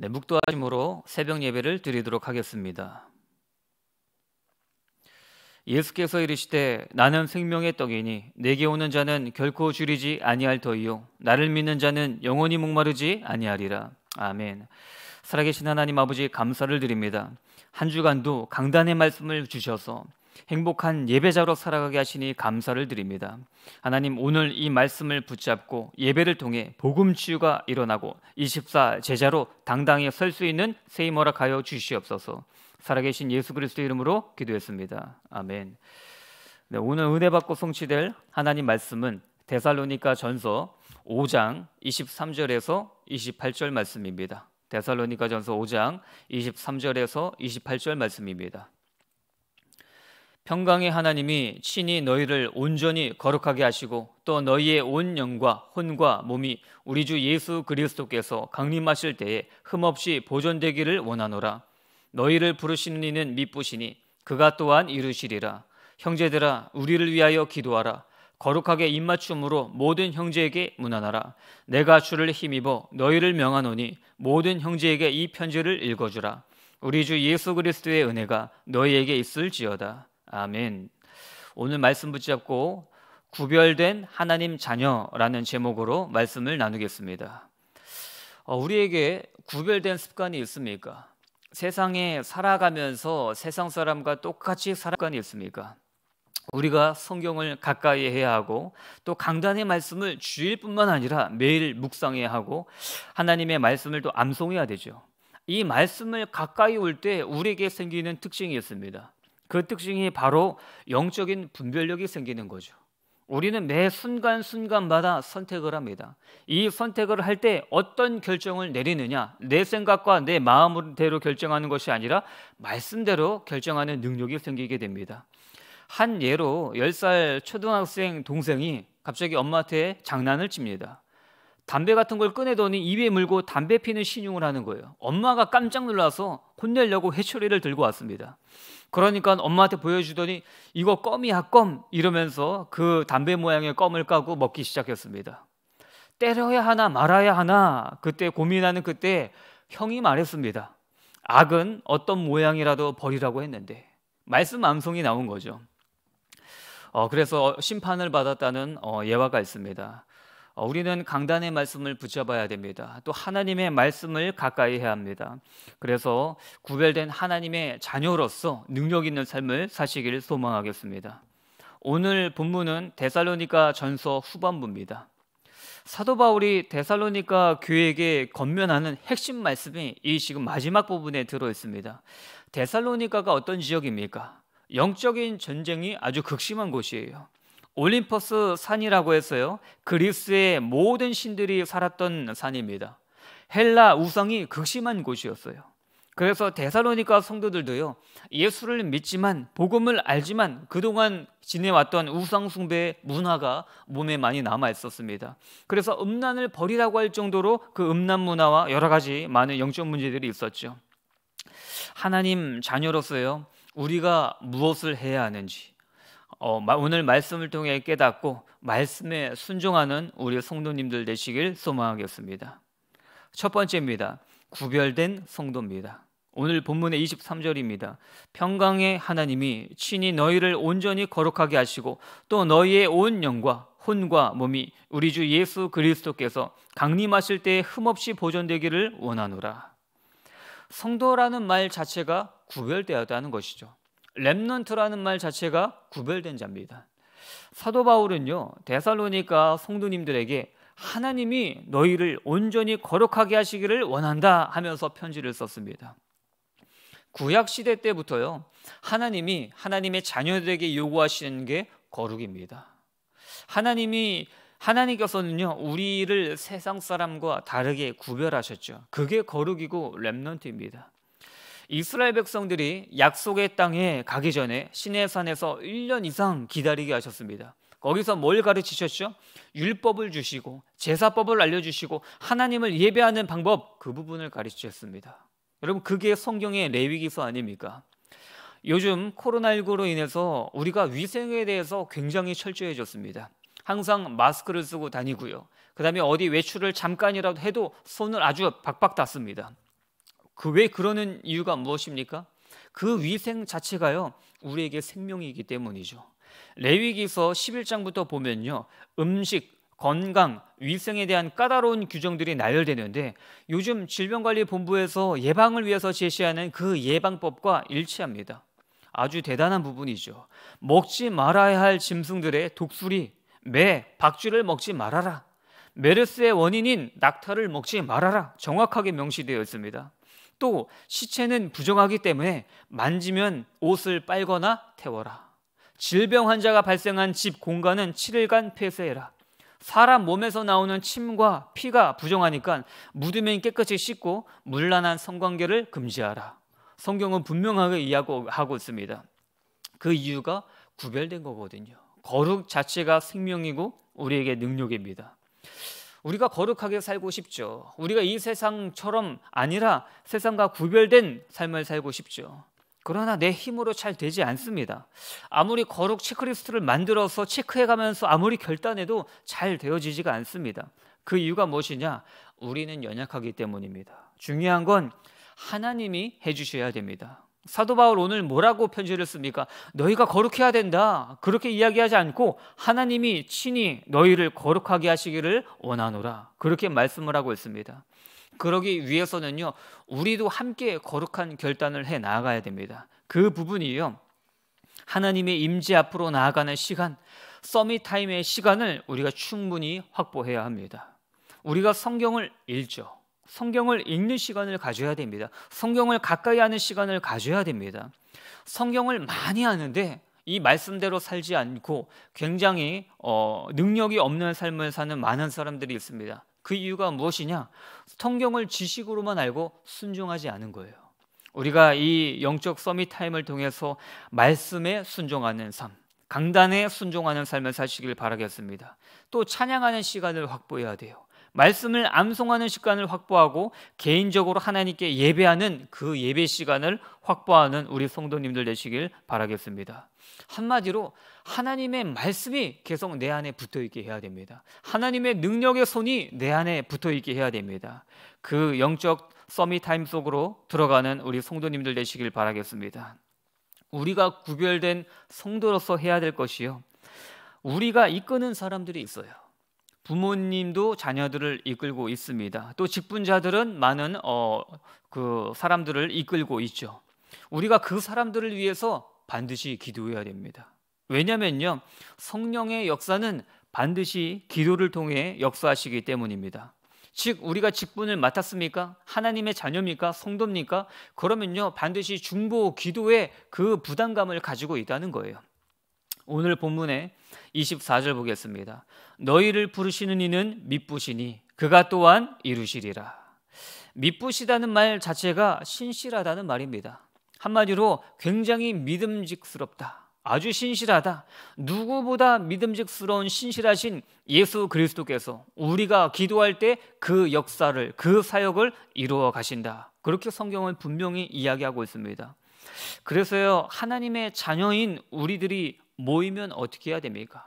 네, 묵도하심으로 새벽 예배를 드리도록 하겠습니다. 예수께서 이르시되 나는 생명의 떡이니 내게 오는 자는 결코 줄이지 아니할 터이요 나를 믿는 자는 영원히 목마르지 아니하리라. 아멘. 살아계신 하나님 아버지 감사를 드립니다. 한 주간도 강단의 말씀을 주셔서 행복한 예배자로 살아가게 하시니 감사를 드립니다. 하나님 오늘 이 말씀을 붙잡고 예배를 통해 복음 치유가 일어나고 24 제자로 당당히 설 수 있는 세이머라 가여 주시옵소서. 살아계신 예수 그리스도 이름으로 기도했습니다. 아멘. 네, 오늘 은혜 받고 성취될 하나님 말씀은 데살로니가 전서 5장 23절에서 28절 말씀입니다. 데살로니가 전서 5장 23절에서 28절 말씀입니다. 평강의 하나님이 친히 너희를 온전히 거룩하게 하시고 또 너희의 온 영과 혼과 몸이 우리 주 예수 그리스도께서 강림하실 때에 흠없이 보존되기를 원하노라. 너희를 부르시는 이는 미쁘시니 그가 또한 이르시리라. 형제들아 우리를 위하여 기도하라. 거룩하게 입맞춤으로 모든 형제에게 문안하라. 내가 주를 힘입어 너희를 명하노니 모든 형제에게 이 편지를 읽어주라. 우리 주 예수 그리스도의 은혜가 너희에게 있을지어다. 아멘. 오늘 말씀 붙잡고 구별된 하나님 자녀라는 제목으로 말씀을 나누겠습니다. 어, 우리에게 구별된 습관이 있습니까? 세상에 살아가면서 세상 사람과 똑같이 살아가는 있습니까? 우리가 성경을 가까이 해야 하고 또 강단의 말씀을 주일뿐만 아니라 매일 묵상해야 하고 하나님의 말씀을 또 암송해야 되죠. 이 말씀을 가까이 올 때 우리에게 생기는 특징이 있습니다. 그 특징이 바로 영적인 분별력이 생기는 거죠. 우리는 매 순간순간마다 선택을 합니다. 이 선택을 할 때 어떤 결정을 내리느냐, 내 생각과 내 마음대로 결정하는 것이 아니라 말씀대로 결정하는 능력이 생기게 됩니다. 한 예로 10살 초등학생 동생이 갑자기 엄마한테 장난을 칩니다. 담배 같은 걸 꺼내더니 입에 물고 담배 피는 신용을 하는 거예요. 엄마가 깜짝 놀라서 혼내려고 해초리를 들고 왔습니다. 그러니까 엄마한테 보여주더니 이거 껌이야 껌 이러면서 그 담배 모양의 껌을 까고 먹기 시작했습니다. 때려야 하나 말아야 하나 그때 고민하는 그때 형이 말했습니다. 악은 어떤 모양이라도 버리라고 했는데 말씀 암송이 나온 거죠. 어, 그래서 심판을 받았다는 어, 예화가 있습니다. 어, 우리는 강단의 말씀을 붙잡아야 됩니다. 또 하나님의 말씀을 가까이 해야 합니다. 그래서 구별된 하나님의 자녀로서 능력 있는 삶을 사시길 소망하겠습니다. 오늘 본문은 데살로니가 전서 후반부입니다. 사도 바울이 데살로니가 교회에게 건면하는 핵심 말씀이 이 지금 마지막 부분에 들어 있습니다. 데살로니가가 어떤 지역입니까? 영적인 전쟁이 아주 극심한 곳이에요. 올림포스 산이라고 했어요. 그리스의 모든 신들이 살았던 산입니다. 헬라 우상이 극심한 곳이었어요. 그래서 대사로니까 성도들도요. 예수를 믿지만 복음을 알지만 그동안 지내왔던 우상 숭배의 문화가 몸에 많이 남아 있었습니다. 그래서 음란을 버리라고 할 정도로 그 음란 문화와 여러 가지 많은 영적 문제들이 있었죠. 하나님 자녀로서요. 우리가 무엇을 해야 하는지 어, 오늘 말씀을 통해 깨닫고 말씀에 순종하는 우리 성도님들 되시길 소망하겠습니다. 첫 번째입니다. 구별된 성도입니다. 오늘 본문의 23절입니다. 평강의 하나님이 친히 너희를 온전히 거룩하게 하시고 또 너희의 온 영과 혼과 몸이 우리 주 예수 그리스도께서 강림하실 때 흠없이 보존되기를 원하노라. 성도라는 말 자체가 구별되어야 는 것이죠. 렘넌트라는 말 자체가 구별된 자입니다. 사도 바울은요 데살로니가 성도님들에게 하나님이 너희를 온전히 거룩하게 하시기를 원한다 하면서 편지를 썼습니다. 구약 시대 때부터요 하나님이 하나님의 자녀들에게 요구하시는 게 거룩입니다. 하나님이 하나님께서는요 우리를 세상 사람과 다르게 구별하셨죠. 그게 거룩이고 렘넌트입니다. 이스라엘 백성들이 약속의 땅에 가기 전에 시내산에서 1년 이상 기다리게 하셨습니다. 거기서 뭘 가르치셨죠? 율법을 주시고 제사법을 알려주시고 하나님을 예배하는 방법 그 부분을 가르치셨습니다. 여러분 그게 성경의 레위기서 아닙니까? 요즘 코로나19로 인해서 우리가 위생에 대해서 굉장히 철저해졌습니다. 항상 마스크를 쓰고 다니고요. 그 다음에 어디 외출을 잠깐이라도 해도 손을 아주 박박 닦습니다. 그왜 그러는 이유가 무엇입니까? 그 위생 자체가요 우리에게 생명이기 때문이죠. 레위기서 11장부터 보면요 음식, 건강, 위생에 대한 까다로운 규정들이 나열되는데 요즘 질병관리본부에서 예방을 위해서 제시하는 그 예방법과 일치합니다. 아주 대단한 부분이죠. 먹지 말아야 할 짐승들의 독수리, 매, 박쥐를 먹지 말아라. 메르스의 원인인 낙타를 먹지 말아라. 정확하게 명시되어 있습니다. 또 시체는 부정하기 때문에 만지면 옷을 빨거나 태워라. 질병 환자가 발생한 집 공간은 7일간 폐쇄해라. 사람 몸에서 나오는 침과 피가 부정하니까 묻으면 깨끗이 씻고 물란한 성관계를 금지하라. 성경은 분명하게 이야기하고 있습니다. 그 이유가 구별된 거거든요. 거룩 자체가 생명이고 우리에게 능력입니다. 우리가 거룩하게 살고 싶죠. 우리가 이 세상처럼 아니라 세상과 구별된 삶을 살고 싶죠. 그러나 내 힘으로 잘 되지 않습니다. 아무리 거룩 체크리스트를 만들어서 체크해 가면서 아무리 결단해도 잘 되어지지가 않습니다. 그 이유가 무엇이냐? 우리는 연약하기 때문입니다. 중요한 건 하나님이 해 주셔야 됩니다. 사도 바울 오늘 뭐라고 편지를 씁니까? 너희가 거룩해야 된다. 그렇게 이야기하지 않고 하나님이 친히 너희를 거룩하게 하시기를 원하노라. 그렇게 말씀을 하고 있습니다. 그러기 위해서는요, 우리도 함께 거룩한 결단을 해 나아가야 됩니다. 그 부분이요, 하나님의 임재 앞으로 나아가는 시간, 서밋 타임의 시간을 우리가 충분히 확보해야 합니다. 우리가 성경을 읽죠. 성경을 읽는 시간을 가져야 됩니다. 성경을 가까이 하는 시간을 가져야 됩니다. 성경을 많이 하는데 이 말씀대로 살지 않고 굉장히 어, 능력이 없는 삶을 사는 많은 사람들이 있습니다. 그 이유가 무엇이냐? 성경을 지식으로만 알고 순종하지 않은 거예요. 우리가 이 영적 서밋 타임을 통해서 말씀에 순종하는 삶, 강단에 순종하는 삶을 사시길 바라겠습니다. 또 찬양하는 시간을 확보해야 돼요. 말씀을 암송하는 시간을 확보하고 개인적으로 하나님께 예배하는 그 예배 시간을 확보하는 우리 성도님들 되시길 바라겠습니다. 한마디로 하나님의 말씀이 계속 내 안에 붙어 있게 해야 됩니다. 하나님의 능력의 손이 내 안에 붙어 있게 해야 됩니다. 그 영적 서미 타임 속으로 들어가는 우리 성도님들 되시길 바라겠습니다. 우리가 구별된 성도로서 해야 될 것이요. 우리가 이끄는 사람들이 있어요. 부모님도 자녀들을 이끌고 있습니다. 또 직분자들은 많은 어, 그 사람들을 이끌고 있죠. 우리가 그 사람들을 위해서 반드시 기도해야 됩니다. 왜냐면요. 성령의 역사는 반드시 기도를 통해 역사하시기 때문입니다. 즉 우리가 직분을 맡았습니까? 하나님의 자녀입니까? 성도입니까? 그러면요. 반드시 중보 기도에 그 부담감을 가지고 있다는 거예요. 오늘 본문에 24절 보겠습니다. 너희를 부르시는 이는 미쁘시니 그가 또한 이루시리라. 미쁘시다는 말 자체가 신실하다는 말입니다. 한마디로 굉장히 믿음직스럽다. 아주 신실하다. 누구보다 믿음직스러운 신실하신 예수 그리스도께서 우리가 기도할 때 그 역사를, 그 사역을 이루어 가신다. 그렇게 성경은 분명히 이야기하고 있습니다. 그래서요, 하나님의 자녀인 우리들이 모이면 어떻게 해야 됩니까?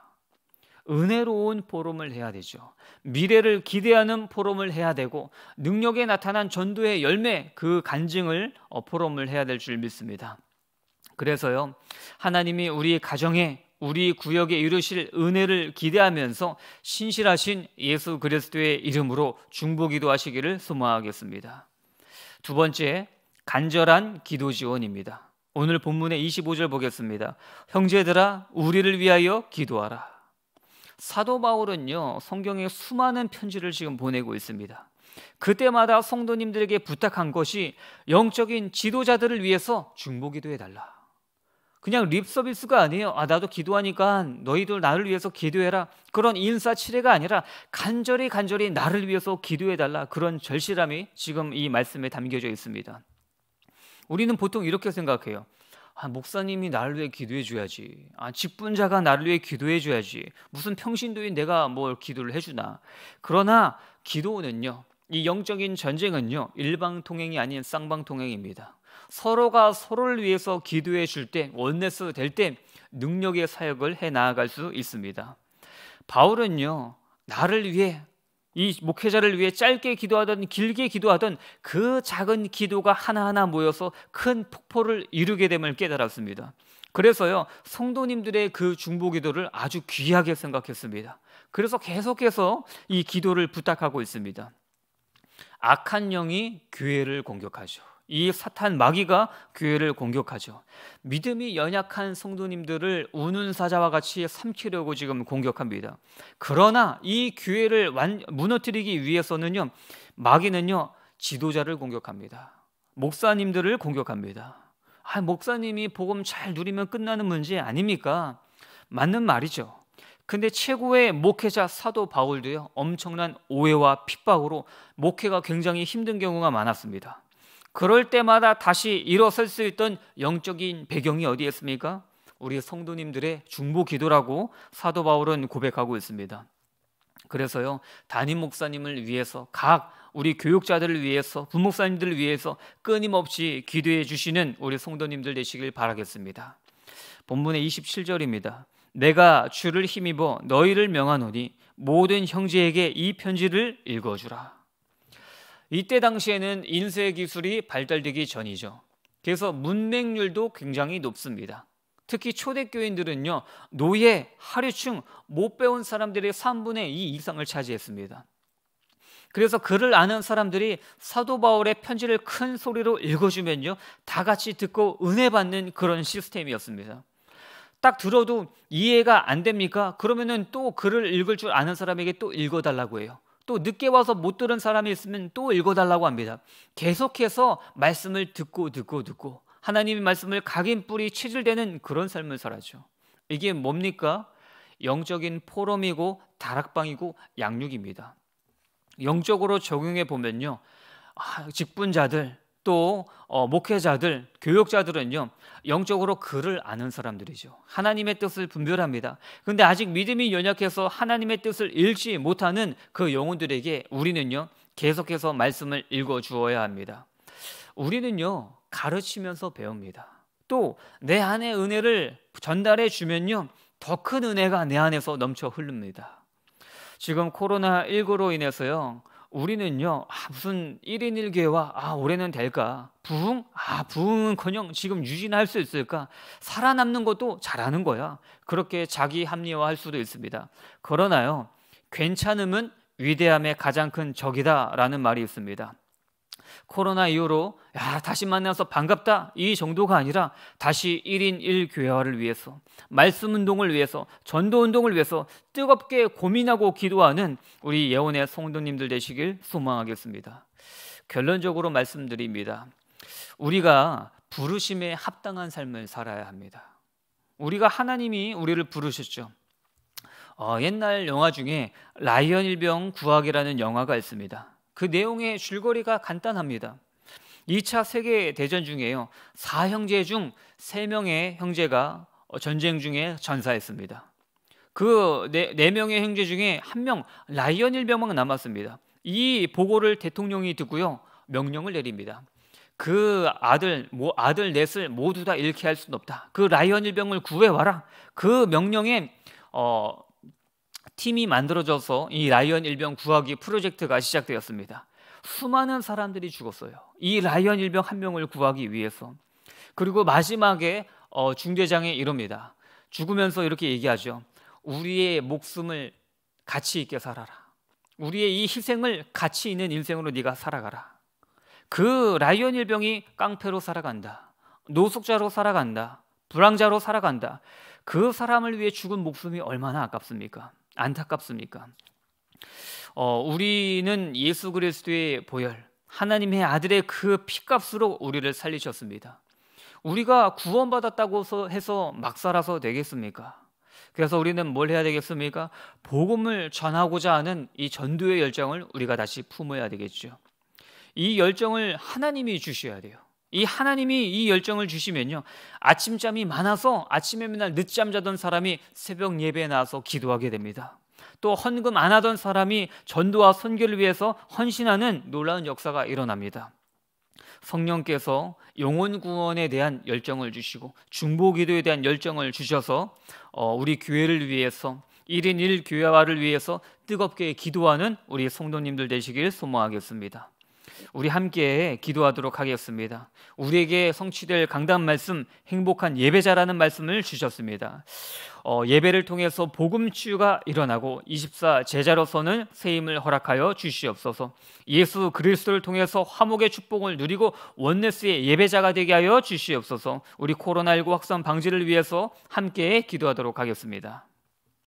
은혜로운 포럼을 해야 되죠. 미래를 기대하는 포럼을 해야 되고 능력에 나타난 전도의 열매 그 간증을 어, 포럼을 해야 될 줄 믿습니다. 그래서요. 하나님이 우리 가정에 우리 구역에 이루실 은혜를 기대하면서 신실하신 예수 그리스도의 이름으로 중보기도 하시기를 소망하겠습니다. 두 번째 간절한 기도 지원입니다. 오늘 본문의 25절 보겠습니다. 형제들아 우리를 위하여 기도하라. 사도 바울은요 성경에 수많은 편지를 지금 보내고 있습니다. 그때마다 성도님들에게 부탁한 것이 영적인 지도자들을 위해서 중보기도해 달라. 그냥 립 서비스가 아니에요. 아, 나도 기도하니까 너희들 나를 위해서 기도해라. 그런 인사치레가 아니라 간절히 간절히 나를 위해서 기도해달라. 그런 절실함이 지금 이 말씀에 담겨져 있습니다. 우리는 보통 이렇게 생각해요. 아, 목사님이 나를 위해 기도해 줘야지. 아, 직분자가 나를 위해 기도해 줘야지. 무슨 평신도인 내가 뭘 기도를 해 주나. 그러나 기도는요. 이 영적인 전쟁은요. 일방 통행이 아닌 쌍방 통행입니다. 서로가 서로를 위해서 기도해 줄 때, 원내스 될때 능력의 사역을 해 나아갈 수 있습니다. 바울은요. 나를 위해 이 목회자를 위해 짧게 기도하던 길게 기도하던 그 작은 기도가 하나하나 모여서 큰 폭포를 이루게 됨을 깨달았습니다. 그래서요, 성도님들의 그 중보 기도를 아주 귀하게 생각했습니다. 그래서 계속해서 이 기도를 부탁하고 있습니다. 악한 영이 교회를 공격하죠. 이 사탄 마귀가 교회를 공격하죠. 믿음이 연약한 성도님들을 우는 사자와 같이 삼키려고 지금 공격합니다. 그러나 이 교회를 완, 무너뜨리기 위해서는요, 마귀는요, 지도자를 공격합니다. 목사님들을 공격합니다. 아, 목사님이 복음 잘 누리면 끝나는 문제 아닙니까? 맞는 말이죠. 근데 최고의 목회자 사도 바울도요, 엄청난 오해와 핍박으로 목회가 굉장히 힘든 경우가 많았습니다. 그럴 때마다 다시 일어설 수 있던 영적인 배경이 어디에 있습니까? 우리 성도님들의 중보 기도라고 사도 바울은 고백하고 있습니다. 그래서요, 담임 목사님을 위해서 각 우리 교육자들을 위해서 부목사님들을 위해서 끊임없이 기도해 주시는 우리 성도님들 되시길 바라겠습니다. 본문의 27절입니다. 내가 주를 힘입어 너희를 명하노니 모든 형제에게 이 편지를 읽어주라. 이때 당시에는 인쇄 기술이 발달되기 전이죠. 그래서 문맹률도 굉장히 높습니다. 특히 초대교인들은요, 노예, 하류층, 못 배운 사람들의 3분의 2 이상을 차지했습니다. 그래서 그를 아는 사람들이 사도 바울의 편지를 큰 소리로 읽어주면요, 다 같이 듣고 은혜 받는 그런 시스템이었습니다. 딱 들어도 이해가 안 됩니까? 그러면은 또 글을 읽을 줄 아는 사람에게 또 읽어달라고 해요. 또 늦게 와서 못 들은 사람이 있으면 또 읽어달라고 합니다. 계속해서 말씀을 듣고 듣고 듣고 하나님의 말씀을 각인 뿌리 치질되는 그런 삶을 살아죠. 이게 뭡니까? 영적인 포럼이고 다락방이고 양육입니다. 영적으로 적용해 보면요. 아, 직분자들 또 어, 목회자들, 교육자들은요 영적으로 그를 아는 사람들이죠. 하나님의 뜻을 분별합니다. 근데 아직 믿음이 연약해서 하나님의 뜻을 읽지 못하는 그 영혼들에게 우리는요 계속해서 말씀을 읽어 주어야 합니다. 우리는요 가르치면서 배웁니다. 또 내안에 은혜를 전달해 주면요 더 큰 은혜가 내 안에서 넘쳐 흐릅니다. 지금 코로나 19로 인해서요 우리는요, 아, 무슨 1인 1개와, 아, 올해는 될까? 부흥? 아, 부흥은 커녕 지금 유지할수 있을까? 살아남는 것도 잘하는 거야. 그렇게 자기 합리화 할 수도 있습니다. 그러나요, 괜찮음은 위대함의 가장 큰 적이다라는 말이 있습니다. 코로나 이후로 야, 다시 만나서 반갑다 이 정도가 아니라 다시 1인 1교회화를 위해서 말씀 운동을 위해서 전도 운동을 위해서 뜨겁게 고민하고 기도하는 우리 예원의 성도님들 되시길 소망하겠습니다. 결론적으로 말씀드립니다. 우리가 부르심에 합당한 삶을 살아야 합니다. 우리가 하나님이 우리를 부르셨죠. 어, 옛날 영화 중에 라이언 일병 구하기라는 영화가 있습니다. 그 내용의 줄거리가 간단합니다. 2차 세계대전 중에요. 4형제 중 3명의 형제가 전쟁 중에 전사했습니다. 그 4, 명의 형제 중에 한 명 라이언 일병만 남았습니다. 이 보고를 대통령이 듣고요. 명령을 내립니다. 그 아들, 뭐 아들 넷을 모두 다 잃게 할 수는 없다. 그 라이언 일병을 구해와라. 그 명령에 어, 팀이 만들어져서 이 라이언 일병 구하기 프로젝트가 시작되었습니다. 수많은 사람들이 죽었어요. 이 라이언 일병 한 명을 구하기 위해서. 그리고 마지막에 어, 중대장이 이럽니다. 죽으면서 이렇게 얘기하죠. 우리의 목숨을 가치 있게 살아라. 우리의 이 희생을 가치 있는 인생으로 네가 살아가라. 그 라이언 일병이 깡패로 살아간다. 노숙자로 살아간다. 불황자로 살아간다. 그 사람을 위해 죽은 목숨이 얼마나 아깝습니까? 안타깝습니까? 어, 우리는 예수 그리스도의 보혈, 하나님의 아들의 그 피값으로 우리를 살리셨습니다. 우리가 구원받았다고 해서 막 살아서 되겠습니까? 그래서 우리는 뭘 해야 되겠습니까? 복음을 전하고자 하는 이 전도의 열정을 우리가 다시 품어야 되겠죠. 이 열정을 하나님이 주셔야 돼요. 이 하나님이 이 열정을 주시면요. 아침잠이 많아서 아침에 맨날 늦잠 자던 사람이 새벽 예배에 나와서 기도하게 됩니다. 또 헌금 안 하던 사람이 전도와 선교를 위해서 헌신하는 놀라운 역사가 일어납니다. 성령께서 영혼 구원에 대한 열정을 주시고 중보 기도에 대한 열정을 주셔서 어, 우리 교회를 위해서 1인 1교회화를 위해서 뜨겁게 기도하는 우리 성도님들 되시길 소모하겠습니다. 우리 함께 기도하도록 하겠습니다. 우리에게 성취될 강단 말씀, 행복한 예배자라는 말씀을 주셨습니다. 어, 예배를 통해서 복음 치유가 일어나고 24 제자로서는 세임을 허락하여 주시옵소서. 예수 그리스도를 통해서 화목의 축복을 누리고 원네스의 예배자가 되게 하여 주시옵소서. 우리 코로나19 확산 방지를 위해서 함께 기도하도록 하겠습니다.